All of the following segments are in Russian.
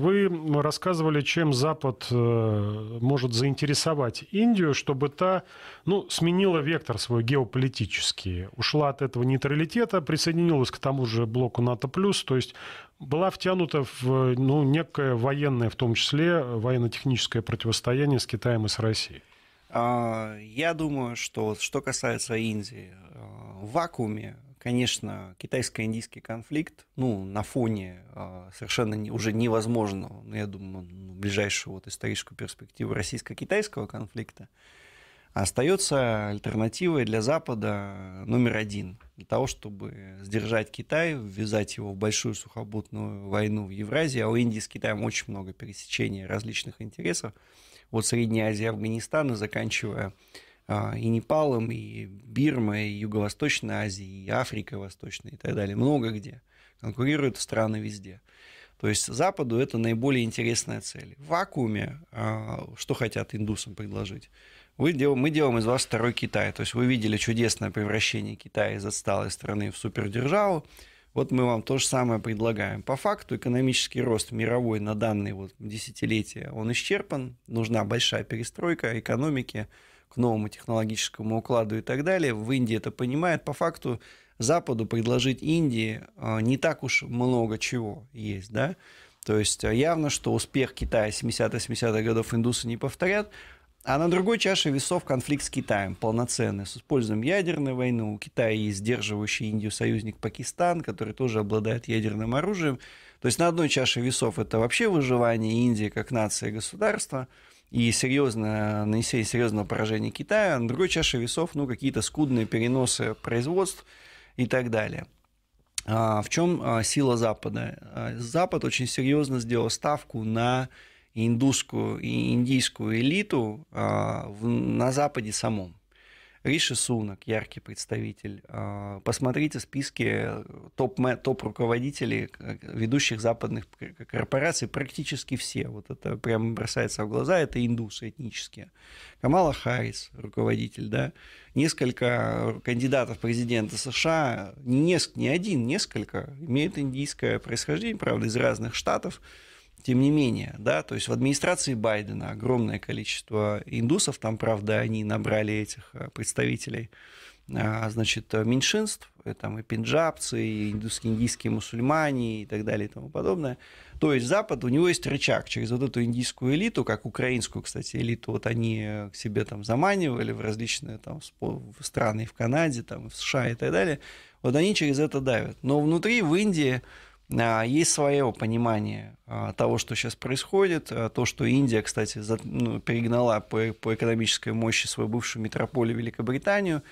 Вы рассказывали, чем Запад э, может заинтересовать Индию, чтобы та ну, сменила вектор свой геополитический, ушла от этого нейтралитета, присоединилась к тому же блоку НАТО+, то есть была втянута в ну, некое военное, в том числе военно-техническое противостояние с Китаем и с Россией. А, я думаю, что что касается Индии, э, в вакууме конечно, китайско-индийский конфликт, ну, на фоне а, совершенно уже невозможного, ну, я думаю, ну, ближайшего вот историческую перспективу российско-китайского конфликта, остается альтернативой для Запада номер один. Для того, чтобы сдержать Китай, ввязать его в большую сухобутную войну в Евразии, а у Индии с Китаем очень много пересечений различных интересов, от Средней Азии, Афганистана, заканчивая а, и Непалом, и Бирма, и юго восточной Азия, и Африка Восточной и так далее. Много где. Конкурируют страны везде. То есть Западу это наиболее интересная цель. В вакууме, а, что хотят индусам предложить? Вы дел, мы делаем из вас второй Китай. То есть вы видели чудесное превращение Китая из отсталой страны в супердержаву. Вот мы вам то же самое предлагаем. По факту экономический рост мировой на данные вот десятилетия, он исчерпан. Нужна большая перестройка экономики, к новому технологическому укладу и так далее. В Индии это понимает. По факту Западу предложить Индии э, не так уж много чего есть, да. То есть э, явно, что успех Китая 70-80-х годов индусы не повторят, а на другой чаше весов конфликт с Китаем полноценный, с использованием ядерной войны. У Китая есть сдерживающий Индию союзник Пакистан, который тоже обладает ядерным оружием. То есть на одной чаше весов это вообще выживание Индии как нации и государства – и серьезно, нанесение серьезного поражения Китая, на другой чаше весов, ну, какие-то скудные переносы производств и так далее. А, в чем а, сила Запада? А, Запад очень серьезно сделал ставку на индусскую и индийскую элиту на Западе самом. Риши Сунок, яркий представитель. А, посмотрите списки э, топ-руководителей э, ведущих западных корпораций, практически все. Вот это прямо бросается в глаза, это индусы этнические. Камала Харрис, руководитель, да. Несколько кандидатов президента США, не, не один, несколько, имеют индийское происхождение, правда, из разных штатов тем не менее, да, то есть в администрации Байдена огромное количество индусов, там, правда, они набрали этих э, представителей, а, значит, э, меньшинств, э, там и пенджабцы, и индийские мусульмане и так далее и тому подобное. То есть Запад, у него есть рычаг через вот эту индийскую элиту, как украинскую, кстати, элиту, вот они к себе там заманивали в различные там страны в Канаде, там в США и так далее, вот они через это давят. Но внутри в Индии а, есть свое понимание а, того, что сейчас происходит. А, то, что Индия, кстати, за, ну, перегнала по, по экономической мощи свою бывшую метрополию Великобританию.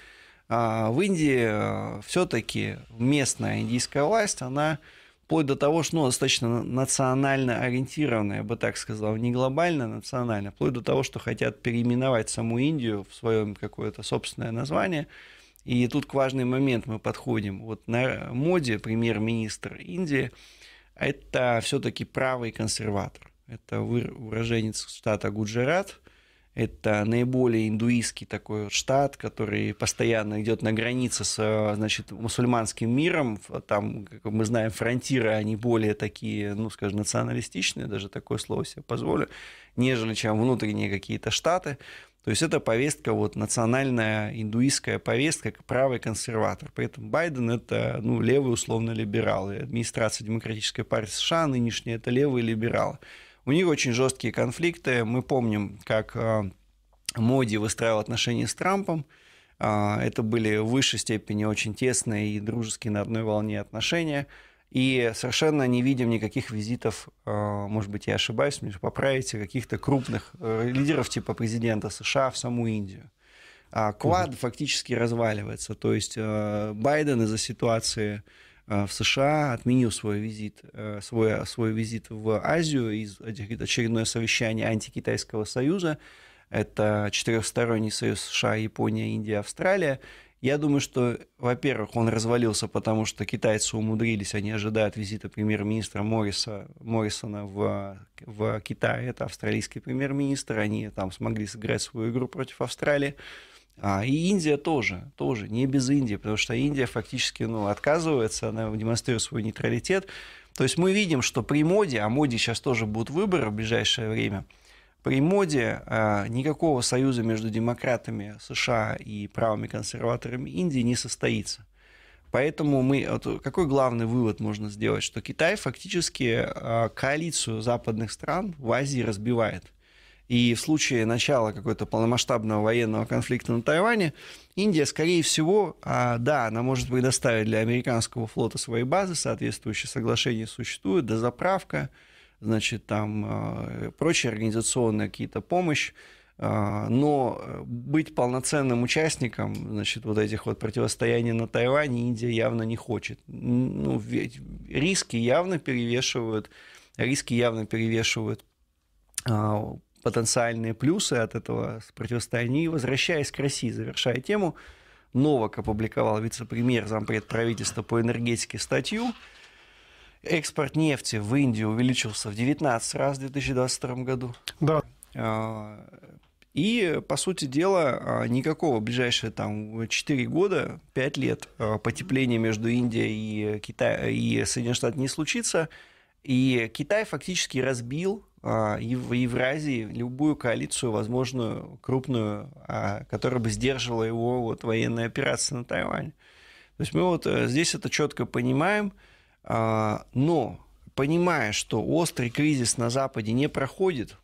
В Индии все-таки местная индийская власть, она вплоть до того, что ну, достаточно национально ориентированная, я бы так сказал, не глобально, а национально, вплоть до того, что хотят переименовать саму Индию в свое какое-то собственное название – и тут к важный момент мы подходим. Вот на моде премьер-министр Индии – это все-таки правый консерватор. Это выраженец штата Гуджарат – это наиболее индуистский такой вот штат, который постоянно идет на границе с э, значит, мусульманским миром. Там, как мы знаем, фронтиры, они более такие, ну, скажем, националистичные, даже такое слово себе позволю, нежели чем внутренние какие-то штаты. То есть это повестка, вот национальная индуистская повестка, правый консерватор. Поэтому Байден – это ну, левый условно либерал. И Администрация Демократической партии США нынешняя – это левые либералы. У них очень жесткие конфликты. Мы помним, как э, Моди выстраивал отношения с Трампом. Э, это были в высшей степени очень тесные и дружеские на одной волне отношения. И совершенно не видим никаких визитов, э, может быть, я ошибаюсь, мне поправите, каких-то крупных лидеров типа президента США в саму Индию. А квад угу. фактически разваливается. То есть Байден из-за ситуации Э, в США отменил свой визит, э, свой, свой визит в Азию из очередное совещание антикитайского союза. Это четырехсторонний союз США, Япония, Индия, Австралия. Я думаю, что, во-первых, он развалился, потому что китайцы умудрились, они ожидают визита премьер-министра Морриса, Моррисона в, в Китае Это австралийский премьер-министр, они там смогли сыграть свою игру против Австралии. А, и Индия тоже, тоже, не без Индии, потому что Индия фактически ну, отказывается, она демонстрирует свой нейтралитет. То есть мы видим, что при моде, а моде сейчас тоже будут выборы в ближайшее время, при моде а, никакого союза между демократами США и правыми консерваторами Индии не состоится. Поэтому мы, какой главный вывод можно сделать, что Китай фактически а, коалицию западных стран в Азии разбивает – и в случае начала какого-то полномасштабного военного конфликта на Тайване, Индия, скорее всего, а, да, она может предоставить для американского флота свои базы, соответствующие соглашения существуют, дозаправка, значит, там а, прочие организационные какие-то помощь, а, но э, быть полноценным участником значит, вот этих вот противостояний на Тайване Индия явно не хочет. Ну, ведь риски явно перевешивают, риски явно перевешивают потенциальные плюсы от этого противостояния. И возвращаясь к России, завершая тему, Новак опубликовал вице-премьер зампред правительства по энергетике статью. Экспорт нефти в Индию увеличился в 19 раз в 2022 году. Да. А, и, по сути дела, а, никакого ближайшие там 4 года, 5 лет а, потепления между Индией и, Китаем и Соединенными Штатами не случится. И Китай фактически разбил а, и в Евразии любую коалицию, возможную, крупную, а, которая бы сдерживала его вот, военные операции на Тайвань. То есть мы вот э, здесь это четко понимаем, а, но понимая, что острый кризис на Западе не проходит,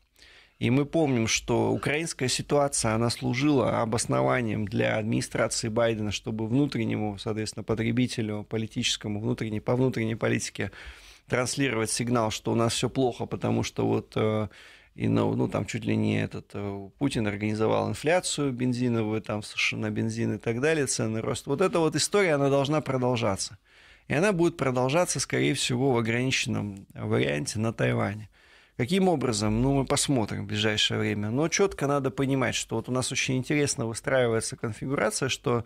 и мы помним, что украинская ситуация, она служила обоснованием для администрации Байдена, чтобы внутреннему, соответственно, потребителю политическому, внутренней, по внутренней политике транслировать сигнал, что у нас все плохо, потому что вот э, и, ну, ну, там чуть ли не этот э, Путин организовал инфляцию бензиновую, там совершенно бензин и так далее, цены рост. Вот эта вот история, она должна продолжаться. И она будет продолжаться, скорее всего, в ограниченном варианте на Тайване. Каким образом? Ну, мы посмотрим в ближайшее время. Но четко надо понимать, что вот у нас очень интересно выстраивается конфигурация, что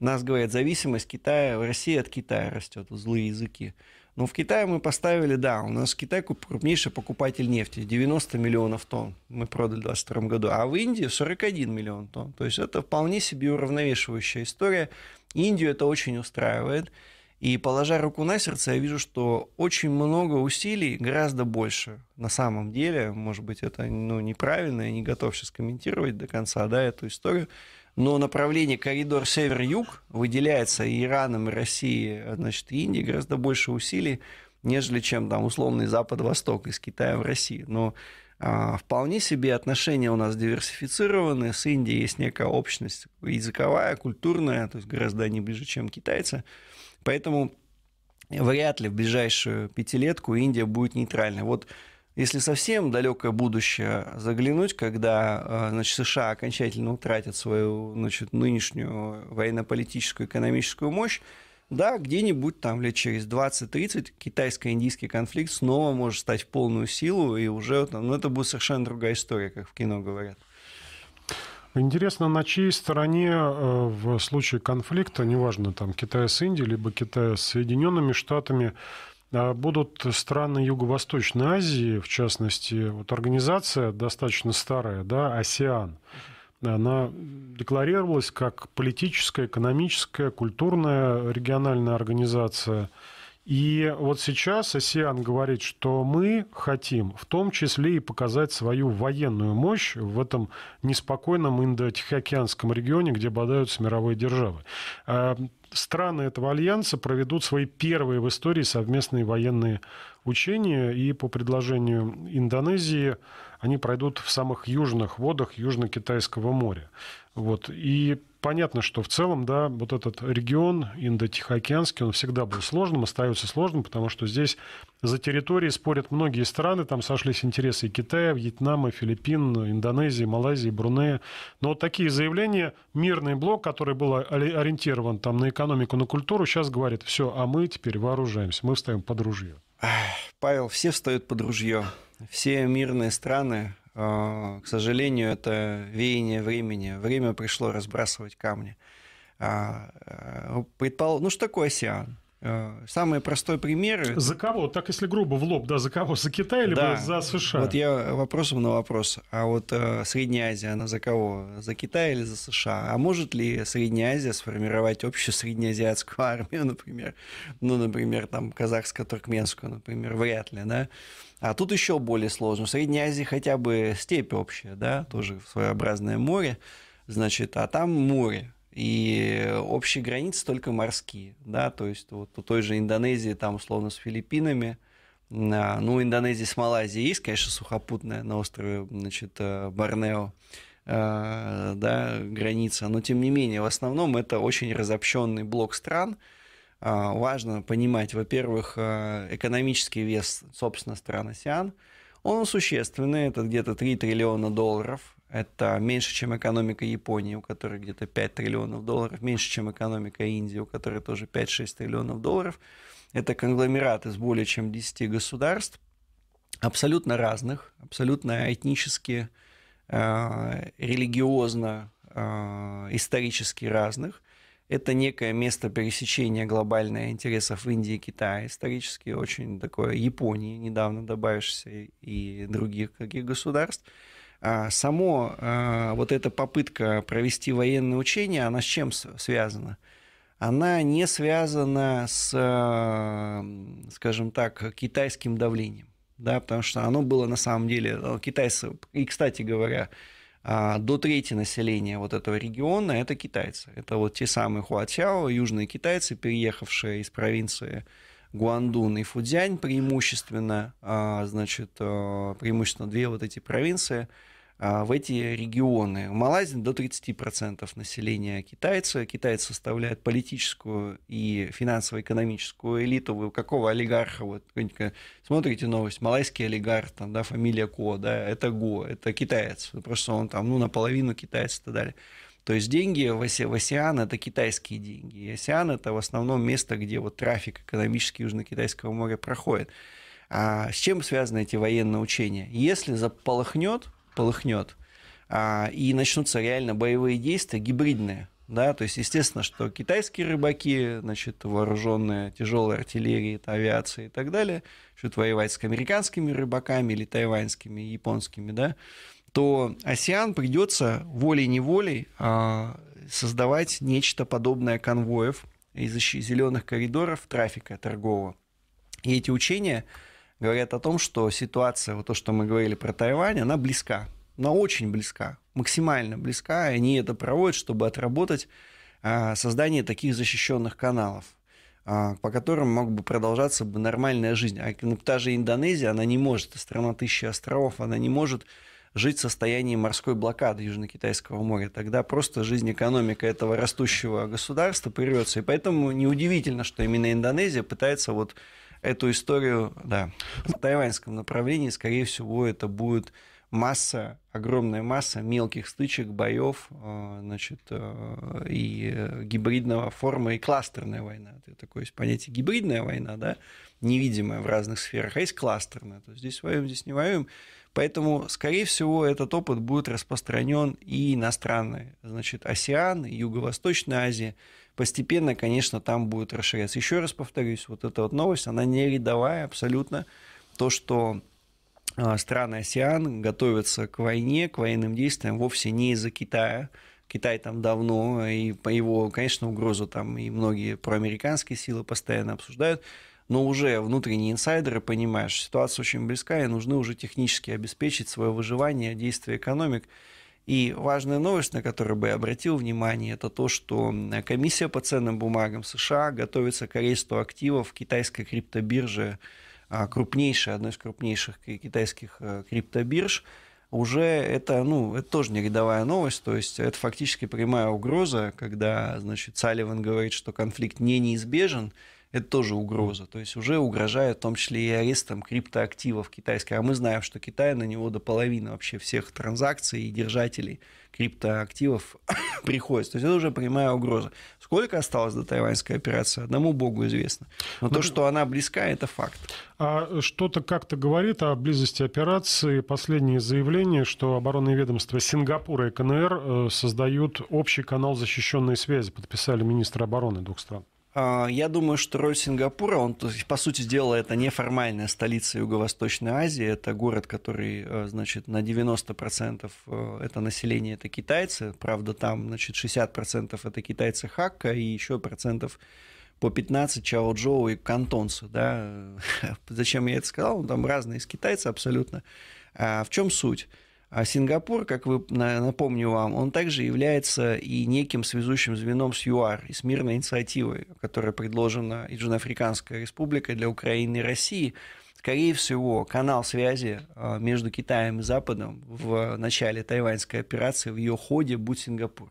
нас, говорят, зависимость Китая, России от Китая растет, вот злые языки. Ну в Китае мы поставили, да, у нас Китай крупнейший покупатель нефти, 90 миллионов тонн мы продали в 2022 году, а в Индии 41 миллион тонн. То есть это вполне себе уравновешивающая история. Индию это очень устраивает. И положа руку на сердце, я вижу, что очень много усилий, гораздо больше на самом деле, может быть, это ну, неправильно, я не готов сейчас комментировать до конца да, эту историю, но направление коридор север-юг выделяется Ираном и Россией, значит, и Индией гораздо больше усилий, нежели чем там условный Запад-Восток из Китая в Россию. Но а, вполне себе отношения у нас диверсифицированы. С Индией есть некая общность языковая, культурная, то есть гораздо они ближе, чем китайцы. Поэтому вряд ли в ближайшую пятилетку Индия будет нейтральной. Вот если совсем далекое будущее заглянуть, когда э, значит, США окончательно утратят свою значит, нынешнюю военно-политическую экономическую мощь, да, где-нибудь там лет через 20-30 китайско-индийский конфликт снова может стать в полную силу, и уже там, ну, это будет совершенно другая история, как в кино говорят. Интересно, на чьей стороне э, в случае конфликта, неважно, там Китая с Индией, либо Китая с Соединенными Штатами, а, будут страны Юго-Восточной Азии, в частности, вот организация достаточно старая, да, АСИАН, она декларировалась как политическая, экономическая, культурная региональная организация. И вот сейчас АСИАН говорит, что мы хотим в том числе и показать свою военную мощь в этом неспокойном индо-тихоокеанском регионе, где бодаются мировые державы. А, страны этого альянса проведут свои первые в истории совместные военные учения, и по предложению Индонезии они пройдут в самых южных водах Южно-Китайского моря. Вот. И понятно, что в целом, да, вот этот регион Индо-Тихоокеанский, он всегда был сложным, остается сложным, потому что здесь за территории спорят многие страны, там сошлись интересы и Китая, Вьетнама, Филиппин, Индонезии, Малайзии, Брунея. Но вот такие заявления, мирный блок, который был ориентирован там на экономику, на культуру, сейчас говорит, все, а мы теперь вооружаемся, мы встаем под ружье. Павел, все встают под ружье. Все мирные страны а, к сожалению, это веяние времени. Время пришло разбрасывать камни. А, э, Предпол... Ну, что такое Сиан? Э, Самый простой пример... За кого? Так, если грубо, в лоб, да, за кого? За Китай либо да. за США? Вот я вопросом на вопрос. А вот э, Средняя Азия, она за кого? За Китай или за США? А может ли Средняя Азия сформировать общую среднеазиатскую армию, например? Ну, например, там, казахско-туркменскую, например, вряд ли, да? А тут еще более сложно. В Средней Азии хотя бы степь общая, да, тоже своеобразное море, значит, а там море и общие границы только морские, да, то есть вот у той же Индонезии, там условно с Филиппинами, а, ну, Индонезия с Малайзией есть, конечно, сухопутная на острове, значит, э, Борнео, э, да, граница, но тем не менее, в основном это очень разобщенный блок стран, а, важно понимать, во-первых, э, экономический вес, собственно, стран ОСИАН, он существенный, это где-то 3 триллиона долларов – это меньше, чем экономика Японии, у которой где-то 5 триллионов долларов, меньше, чем экономика Индии, у которой тоже 5-6 триллионов долларов. Это конгломерат из более чем 10 государств, абсолютно разных, абсолютно этнически, э, религиозно, э, исторически разных. Это некое место пересечения глобальных интересов Индии и Китая, исторически очень такое Японии, недавно добавившейся и других каких государств – а само а, вот эта попытка провести военные учения, она с чем связана? Она не связана с, скажем так, китайским давлением, да, потому что оно было на самом деле, э, китайцы, и, кстати говоря, а, до трети населения вот этого региона – это китайцы. Это вот те самые хуатяо, южные китайцы, переехавшие из провинции Гуандун и Фудзянь преимущественно, значит, э, преимущественно две вот эти провинции – а, в эти регионы. В Малайзии до 30% населения китайцы. Китайцы составляют политическую и финансово-экономическую элиту. Вы какого олигарха, вот смотрите новость, малайский олигарх, там, да, фамилия Ко, да, это Го, это китаец. Просто он там, ну, наполовину китаец и так далее. То есть деньги в, Оси, в Асиан это китайские деньги. И Асиан это в основном место, где вот трафик экономический Южно-Китайского моря проходит. А с чем связаны эти военные учения? Если заполохнет, полыхнет, а, и начнутся реально боевые действия гибридные. Да, то есть, естественно, что китайские рыбаки, значит, вооруженные тяжелой артиллерией, авиацией и так далее, что воевать с американскими рыбаками или тайваньскими, японскими, да, то ASEAN придется волей-неволей а, создавать нечто подобное конвоев из зеленых коридоров трафика торгового. И эти учения говорят о том, что ситуация, вот то, что мы говорили про Тайвань, она близка. Она очень близка, максимально близка. И они это проводят, чтобы отработать а, создание таких защищенных каналов а, по которым мог бы продолжаться бы нормальная жизнь. А та же Индонезия, она не может, страна тысячи островов, она не может жить в состоянии морской блокады Южно-Китайского моря. Тогда просто жизнь экономика этого растущего государства прервется. И поэтому неудивительно, что именно Индонезия пытается вот эту историю, да, в тайваньском направлении, скорее всего, это будет масса, огромная масса мелких стычек, боев, э, значит, э, и гибридного форма, и кластерная война. Это такое есть понятие гибридная война, да, невидимая в разных сферах, а есть кластерная. То есть здесь воюем, здесь не воюем. Поэтому, скорее всего, этот опыт будет распространен и иностранный. Значит, ОСИАН, Юго-Восточная Азия. Постепенно, конечно, там будет расширяться. Еще раз повторюсь, вот эта вот новость, она не рядовая абсолютно. То, что а, страны ОСИАН готовятся к войне, к военным действиям вовсе не из-за Китая. Китай там давно, и по его, конечно, угрозу там и многие проамериканские силы постоянно обсуждают но уже внутренние инсайдеры понимают, что ситуация очень близка, и нужны уже технически обеспечить свое выживание, действия экономик. И важная новость, на которую бы я обратил внимание, это то, что комиссия по ценным бумагам США готовится к аресту активов китайской криптобиржи, а, крупнейшей, одной из крупнейших китайских э, криптобирж. Уже это, ну, это тоже не рядовая новость, то есть это фактически прямая угроза, когда, значит, Салливан говорит, что конфликт не неизбежен, это тоже угроза. То есть уже угрожает в том числе и арестом криптоактивов китайских. А мы знаем, что Китай на него до половины вообще всех транзакций и держателей криптоактивов приходится. То есть это уже прямая угроза. Сколько осталось до тайваньской операции, одному богу известно. Но ну, то, что она близка, это факт. А что-то как-то говорит о близости операции. Последнее заявление, что оборонные ведомства Сингапура и КНР э, создают общий канал защищенной связи, подписали министры обороны двух стран. А, я думаю, что роль Сингапура, он, по сути дела, это неформальная столица Юго-Восточной Азии. Это город, который, э, значит, на 90% э, это население, это китайцы. Правда, там, значит, 60% это китайцы Хакка и еще процентов по 15 Чао-Джоу и кантонцы, да. Зачем я это сказал? Ну, там разные из китайцев абсолютно. А в чем суть? А Сингапур, как вы напомню вам, он также является и неким связующим звеном с ЮАР и с мирной инициативой, которая предложена и Южноафриканской республикой для Украины и России. Скорее всего, канал связи а, между Китаем и Западом в начале тайваньской операции, в ее ходе будет Сингапур.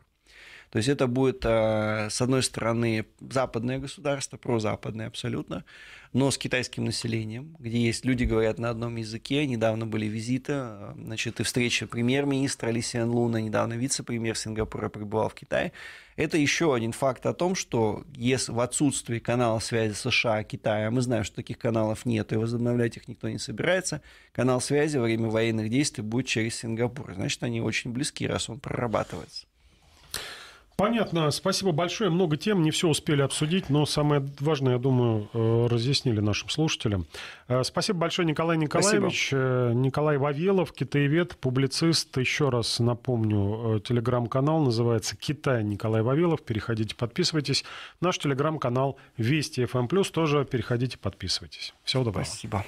То есть это будет, э, с одной стороны, западное государство, прозападное абсолютно, но с китайским населением, где есть люди, говорят на одном языке. Недавно были визиты, э, значит, и встреча премьер-министра Ли Сиэн Луна, недавно вице-премьер Сингапура пребывал в Китае. Это еще один факт о том, что если в отсутствии канала связи США, и Китая, мы знаем, что таких каналов нет, и возобновлять их никто не собирается, канал связи во время военных действий будет через Сингапур. Значит, они очень близки, раз он прорабатывается. Понятно, спасибо большое. Много тем, не все успели обсудить, но самое важное, я думаю, э, разъяснили нашим слушателям. Э, спасибо большое, Николай Николаевич. Спасибо. Э, Николай Вавилов, китаевед, публицист. Еще раз напомню, телеграм-канал называется «Китай Николай Вавилов». Переходите, подписывайтесь. Наш телеграм-канал «Вести FM+,» эм тоже переходите, подписывайтесь. Всего доброго. Спасибо.